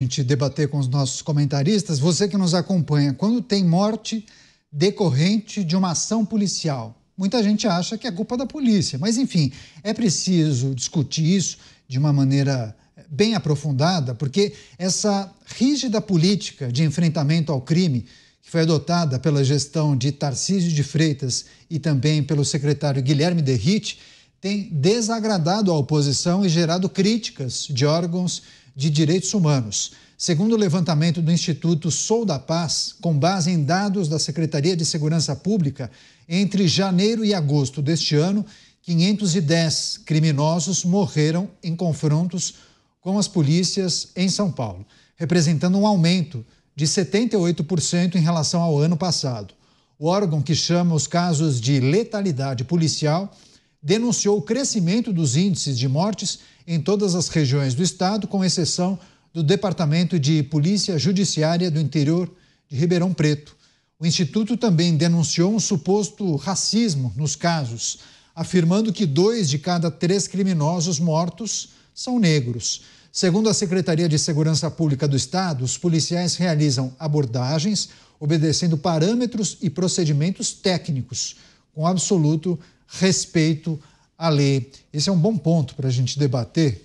a gente debater com os nossos comentaristas. Você que nos acompanha, quando tem morte decorrente de uma ação policial, muita gente acha que é culpa da polícia. Mas, enfim, é preciso discutir isso de uma maneira eh, bem aprofundada, porque essa rígida política de enfrentamento ao crime que foi adotada pela gestão de Tarcísio de Freitas e também pelo secretário Guilherme Derrite, tem desagradado a oposição e gerado críticas de órgãos de Direitos Humanos. Segundo o levantamento do Instituto Sou da Paz, com base em dados da Secretaria de Segurança Pública, entre janeiro e agosto deste ano, 510 criminosos morreram em confrontos com as polícias em São Paulo, representando um aumento de 78% em relação ao ano passado. O órgão que chama os casos de letalidade policial denunciou o crescimento dos índices de mortes em todas as regiões do estado, com exceção do Departamento de Polícia Judiciária do Interior de Ribeirão Preto. O Instituto também denunciou um suposto racismo nos casos, afirmando que dois de cada três criminosos mortos são negros. Segundo a Secretaria de Segurança Pública do Estado, os policiais realizam abordagens obedecendo parâmetros e procedimentos técnicos, com absoluto respeito à lei. Esse é um bom ponto para a gente debater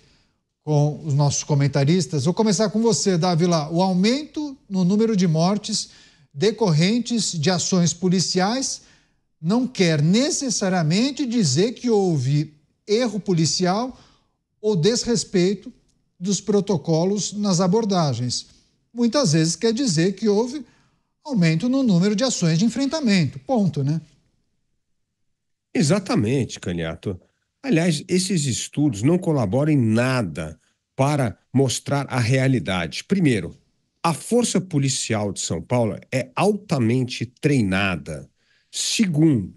com os nossos comentaristas. Vou começar com você, Davila. O aumento no número de mortes decorrentes de ações policiais não quer necessariamente dizer que houve erro policial ou desrespeito dos protocolos nas abordagens. Muitas vezes quer dizer que houve aumento no número de ações de enfrentamento. Ponto, né? Exatamente, Caniato. Aliás, esses estudos não colaboram em nada para mostrar a realidade. Primeiro, a Força Policial de São Paulo é altamente treinada. Segundo,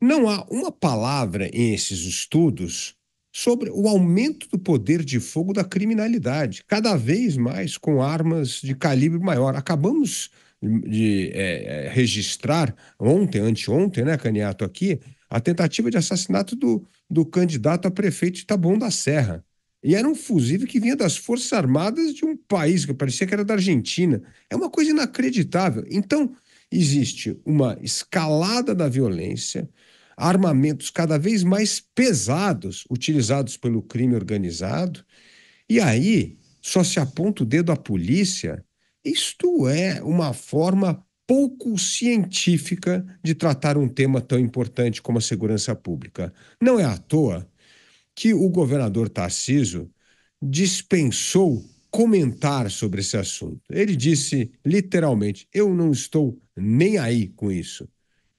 não há uma palavra em esses estudos sobre o aumento do poder de fogo da criminalidade, cada vez mais com armas de calibre maior. Acabamos de é, registrar ontem, anteontem, né, Caniato, aqui, a tentativa de assassinato do, do candidato a prefeito Itabão da Serra. E era um fusível que vinha das Forças Armadas de um país que parecia que era da Argentina. É uma coisa inacreditável. Então, existe uma escalada da violência, armamentos cada vez mais pesados utilizados pelo crime organizado, e aí só se aponta o dedo à polícia. Isto é uma forma pouco científica de tratar um tema tão importante como a segurança pública. Não é à toa que o governador Tarciso dispensou comentar sobre esse assunto. Ele disse literalmente: Eu não estou nem aí com isso.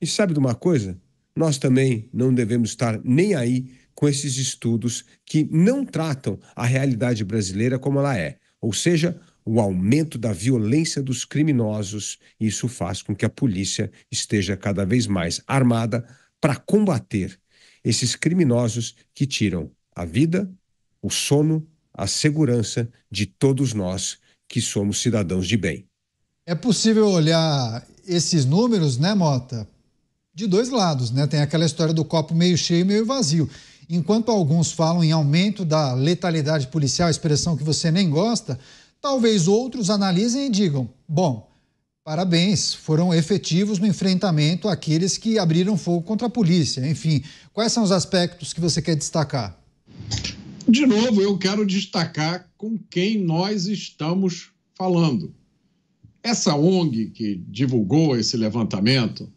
E sabe de uma coisa? Nós também não devemos estar nem aí com esses estudos que não tratam a realidade brasileira como ela é, ou seja, o aumento da violência dos criminosos. Isso faz com que a polícia esteja cada vez mais armada para combater esses criminosos que tiram a vida, o sono, a segurança de todos nós que somos cidadãos de bem. É possível olhar esses números, né, Mota? De dois lados, né? Tem aquela história do copo meio cheio e meio vazio. Enquanto alguns falam em aumento da letalidade policial, expressão que você nem gosta, Talvez outros analisem e digam: bom, Parabéns, foram efetivos no enfrentamento àqueles que abriram fogo contra a polícia. Enfim, quais são os aspectos que você quer destacar? De novo, eu quero destacar com quem nós estamos falando. Essa ONG que divulgou esse levantamento,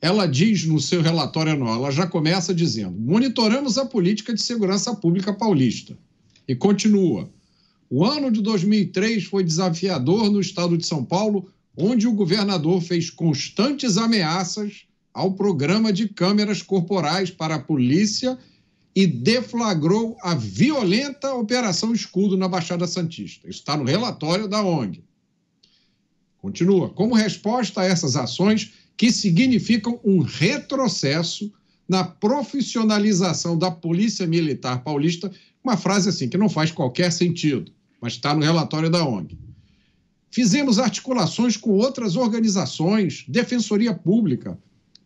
ela diz no seu relatório anual, ela já começa dizendo: monitoramos a política de segurança pública paulista. E continua o ano de 2003 foi desafiador no estado de São Paulo, onde o governador fez constantes ameaças ao programa de câmeras corporais para a polícia e deflagrou a violenta Operação Escudo na Baixada Santista. Isso está no relatório da ONG. Continua. Como resposta a essas ações, que significam um retrocesso na profissionalização da Polícia Militar Paulista, uma frase assim que não faz qualquer sentido mas está no relatório da ONG. Fizemos articulações com outras organizações, defensoria pública,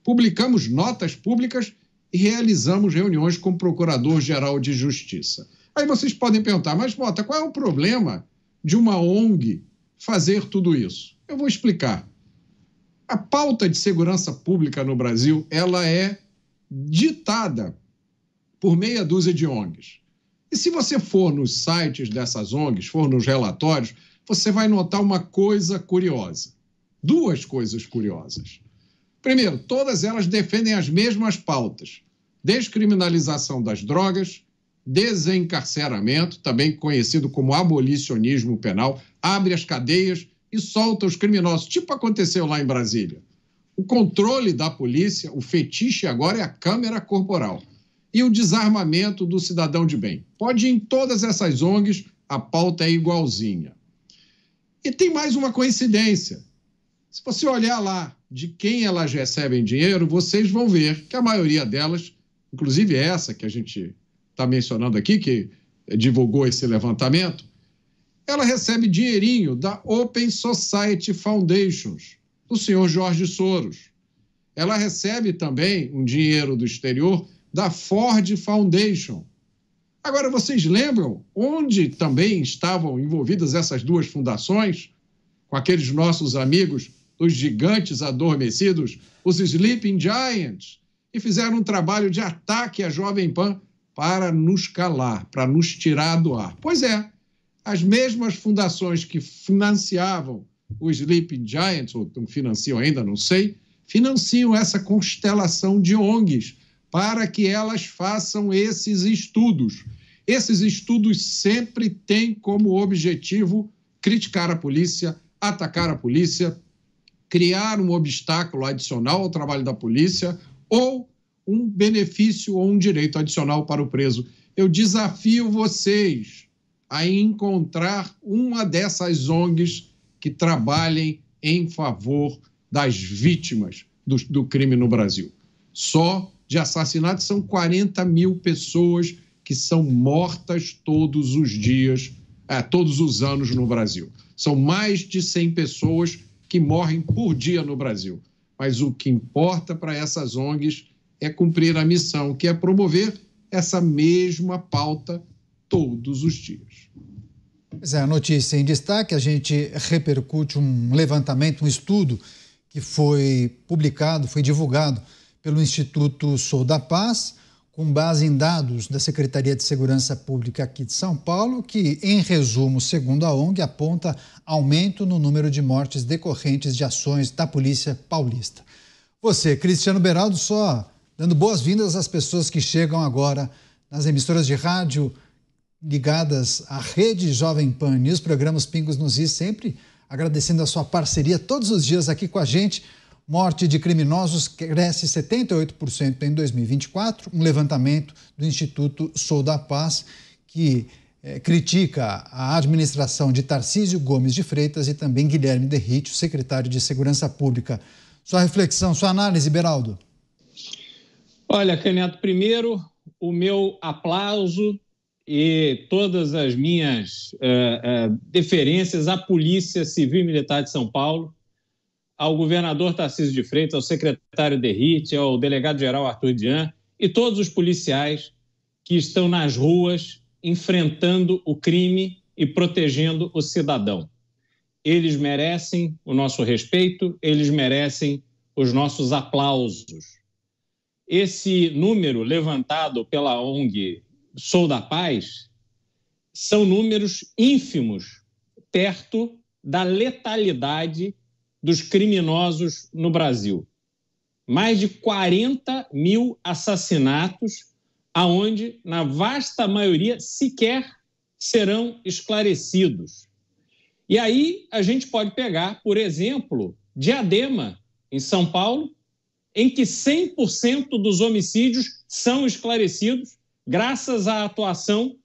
publicamos notas públicas e realizamos reuniões com o Procurador-Geral de Justiça. Aí vocês podem perguntar, mas Bota, qual é o problema de uma ONG fazer tudo isso? Eu vou explicar. A pauta de segurança pública no Brasil, ela é ditada por meia dúzia de ONGs. E se você for nos sites dessas ONGs, for nos relatórios, você vai notar uma coisa curiosa. Duas coisas curiosas. Primeiro, todas elas defendem as mesmas pautas: descriminalização das drogas, desencarceramento, também conhecido como abolicionismo penal, abre as cadeias e solta os criminosos, tipo aconteceu lá em Brasília. O controle da polícia, o fetiche agora é a câmera corporal e o desarmamento do cidadão de bem. Pode ir em todas essas ONGs, a pauta é igualzinha. E tem mais uma coincidência. Se você olhar lá de quem elas recebem dinheiro, vocês vão ver que a maioria delas, inclusive essa que a gente está mencionando aqui, que divulgou esse levantamento, ela recebe dinheirinho da Open Society Foundations, do senhor Jorge Soros. Ela recebe também um dinheiro do exterior da Ford Foundation. Agora, vocês lembram onde também estavam envolvidas essas duas fundações? Com aqueles nossos amigos os gigantes adormecidos, os Sleeping Giants, e fizeram um trabalho de ataque à Jovem Pan para nos calar, para nos tirar do ar. Pois é, as mesmas fundações que financiavam o Sleeping Giants, ou financiam ainda, não sei, financiam essa constelação de ONGs para que elas façam esses estudos. Esses estudos sempre têm como objetivo criticar a polícia, atacar a polícia, criar um obstáculo adicional ao trabalho da polícia ou um benefício ou um direito adicional para o preso. Eu desafio vocês a encontrar uma dessas ONGs que trabalhem em favor das vítimas do, do crime no Brasil. Só de assassinatos, são 40 mil pessoas que são mortas todos os dias, é, todos os anos no Brasil. São mais de 100 pessoas que morrem por dia no Brasil. Mas o que importa para essas ONGs é cumprir a missão, que é promover essa mesma pauta todos os dias. Pois é, a notícia em destaque, a gente repercute um levantamento, um estudo que foi publicado, foi divulgado pelo Instituto Sou da Paz, com base em dados da Secretaria de Segurança Pública aqui de São Paulo, que, em resumo, segundo a ONG, aponta aumento no número de mortes decorrentes de ações da Polícia Paulista. Você, Cristiano Beraldo, só dando boas-vindas às pessoas que chegam agora nas emissoras de rádio ligadas à rede Jovem Pan e os programas Pingos nos Is, sempre agradecendo a sua parceria todos os dias aqui com a gente. Morte de criminosos cresce 78% em 2024, um levantamento do Instituto Sou da Paz, que eh, critica a administração de Tarcísio Gomes de Freitas e também Guilherme Derrite, secretário de Segurança Pública. Sua reflexão, sua análise, Beraldo. Olha, Caneto, primeiro, o meu aplauso e todas as minhas uh, uh, deferências à Polícia Civil e Militar de São Paulo, ao governador Tarcísio de Freitas, ao secretário Derrite, ao delegado-geral Arthur Dian e todos os policiais que estão nas ruas enfrentando o crime e protegendo o cidadão. Eles merecem o nosso respeito, eles merecem os nossos aplausos. Esse número levantado pela ONG Sou da Paz são números ínfimos, perto da letalidade dos criminosos no Brasil. Mais de 40 mil assassinatos, aonde, na vasta maioria, sequer serão esclarecidos. E aí a gente pode pegar, por exemplo, Diadema, em São Paulo, em que 100% dos homicídios são esclarecidos graças à atuação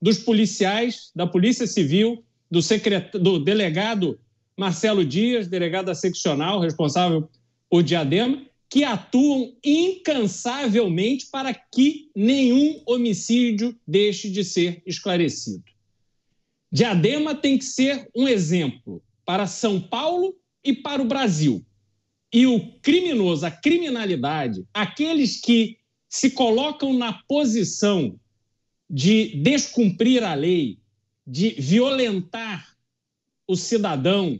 dos policiais, da Polícia Civil, do, secret... do delegado Marcelo Dias, delegado da seccional, responsável por Diadema, que atuam incansavelmente para que nenhum homicídio deixe de ser esclarecido. Diadema tem que ser um exemplo para São Paulo e para o Brasil. E o criminoso, a criminalidade, aqueles que se colocam na posição de descumprir a lei, de violentar o cidadão,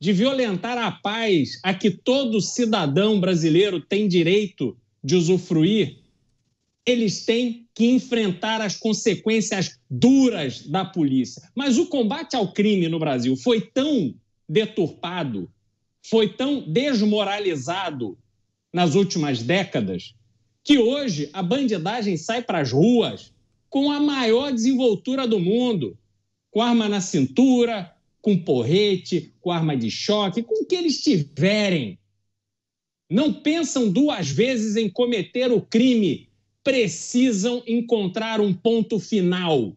de violentar a paz a que todo cidadão brasileiro tem direito de usufruir, eles têm que enfrentar as consequências duras da polícia. Mas o combate ao crime no Brasil foi tão deturpado, foi tão desmoralizado nas últimas décadas, que hoje a bandidagem sai para as ruas com a maior desenvoltura do mundo, com arma na cintura, com porrete, com arma de choque, com o que eles tiverem. Não pensam duas vezes em cometer o crime. Precisam encontrar um ponto final.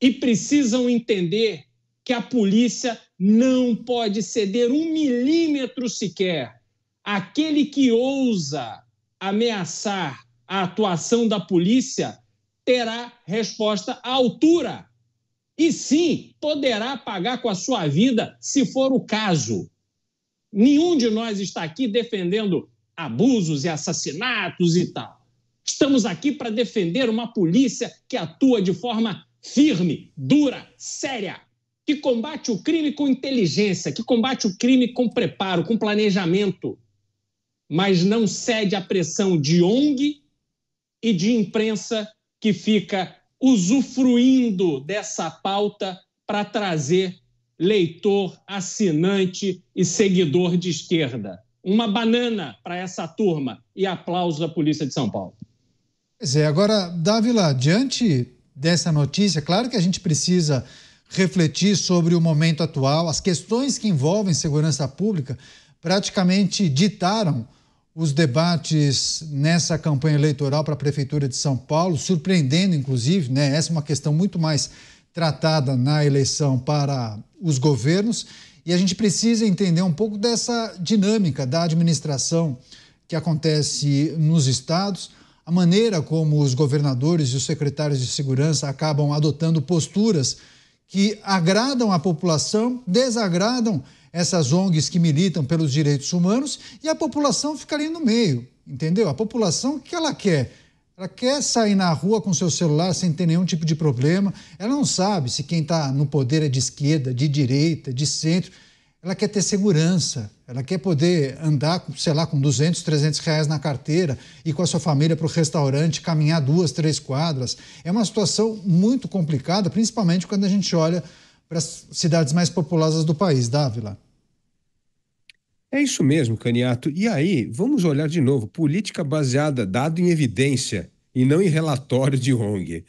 E precisam entender que a polícia não pode ceder um milímetro sequer. Aquele que ousa ameaçar a atuação da polícia terá resposta à altura. E sim, poderá pagar com a sua vida, se for o caso. Nenhum de nós está aqui defendendo abusos e assassinatos e tal. Estamos aqui para defender uma polícia que atua de forma firme, dura, séria, que combate o crime com inteligência, que combate o crime com preparo, com planejamento, mas não cede à pressão de ONG e de imprensa que fica usufruindo dessa pauta para trazer leitor, assinante e seguidor de esquerda. Uma banana para essa turma e aplauso da Polícia de São Paulo. Pois é, agora, Dávila, diante dessa notícia, claro que a gente precisa refletir sobre o momento atual, as questões que envolvem segurança pública praticamente ditaram os debates nessa campanha eleitoral para a Prefeitura de São Paulo, surpreendendo, inclusive, né? Essa é uma questão muito mais tratada na eleição para os governos. E a gente precisa entender um pouco dessa dinâmica da administração que acontece nos estados, a maneira como os governadores e os secretários de segurança acabam adotando posturas que agradam a população, desagradam essas ONGs que militam pelos direitos humanos e a população fica ali no meio, entendeu? A população, o que ela quer? Ela quer sair na rua com seu celular sem ter nenhum tipo de problema. Ela não sabe se quem está no poder é de esquerda, de direita, de centro. Ela quer ter segurança. Ela quer poder andar, sei lá, com 200, 300 reais na carteira, ir com a sua família para o restaurante, caminhar duas, três quadras. É uma situação muito complicada, principalmente quando a gente olha para as cidades mais populosas do país, Dávila. É isso mesmo, Caniato. E aí, vamos olhar de novo, política baseada dado em evidência e não em relatório de ONG.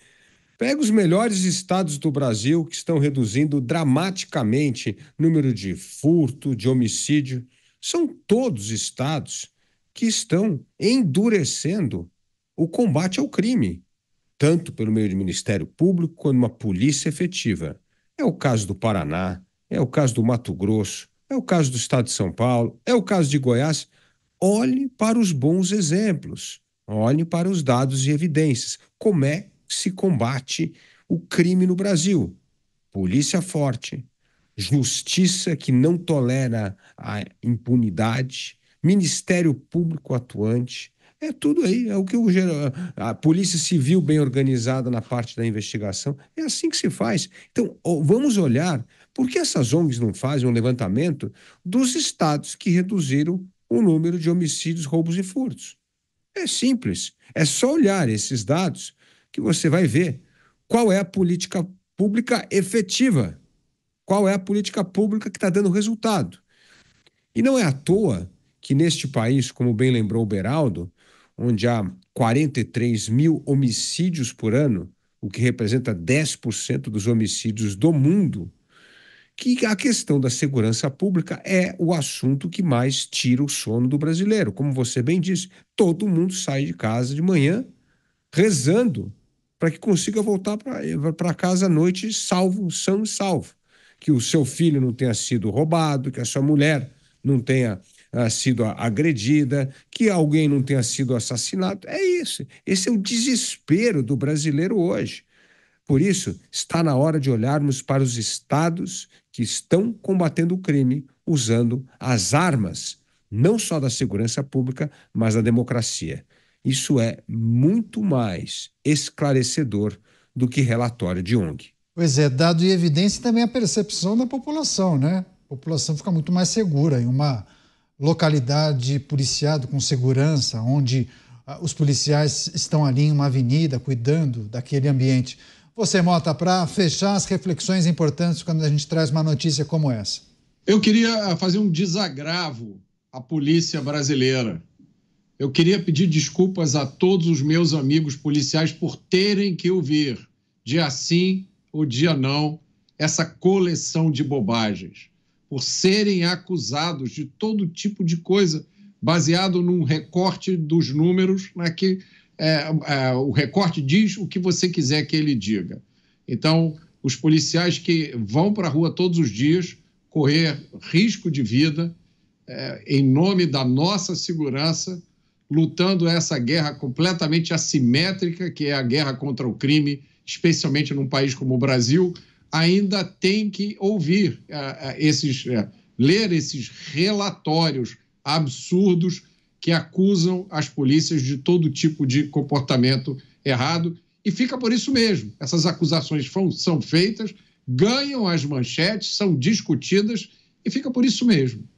Pega os melhores estados do Brasil que estão reduzindo dramaticamente o número de furto, de homicídio. São todos estados que estão endurecendo o combate ao crime, tanto pelo meio do Ministério Público quanto uma polícia efetiva. É o caso do Paraná, é o caso do Mato Grosso, é o caso do estado de São Paulo, é o caso de Goiás. Olhe para os bons exemplos, olhe para os dados e evidências. Como é que se combate o crime no Brasil? Polícia forte, justiça que não tolera a impunidade, Ministério Público atuante, é tudo aí. É o que o a Polícia Civil bem organizada na parte da investigação. É assim que se faz. Então, vamos olhar por que essas ONGs não fazem um levantamento dos estados que reduziram o número de homicídios, roubos e furtos. É simples. É só olhar esses dados que você vai ver qual é a política pública efetiva, qual é a política pública que está dando resultado. E não é à toa que neste país, como bem lembrou o Beraldo, onde há 43 mil homicídios por ano, o que representa 10% dos homicídios do mundo, que a questão da segurança pública é o assunto que mais tira o sono do brasileiro. Como você bem disse, todo mundo sai de casa de manhã rezando para que consiga voltar para casa à noite salvo, são e salvo. Que o seu filho não tenha sido roubado, que a sua mulher não tenha sido agredida, que alguém não tenha sido assassinado. É isso. Esse é o desespero do brasileiro hoje. Por isso, está na hora de olharmos para os estados que estão combatendo o crime usando as armas, não só da segurança pública, mas da democracia. Isso é muito mais esclarecedor do que relatório de ONG. Pois é, dado e evidência também a percepção da população, né? A população fica muito mais segura em uma localidade policiado com segurança, onde ah, os policiais estão ali em uma avenida cuidando daquele ambiente. Você, Mota, para fechar as reflexões importantes quando a gente traz uma notícia como essa. Eu queria fazer um desagravo à polícia brasileira. Eu queria pedir desculpas a todos os meus amigos policiais por terem que ouvir, dia sim ou dia não, essa coleção de bobagens por serem acusados de todo tipo de coisa, baseado num recorte dos números, na que é, é, o recorte diz o que você quiser que ele diga. Então, os policiais que vão para a rua todos os dias correr risco de vida é, em nome da nossa segurança, lutando essa guerra completamente assimétrica, que é a guerra contra o crime, especialmente num país como o Brasil, ainda tem que ouvir uh, esses, uh, ler esses relatórios absurdos que acusam as polícias de todo tipo de comportamento errado. E fica por isso mesmo. Essas acusações são feitas, ganham as manchetes, são discutidas e fica por isso mesmo.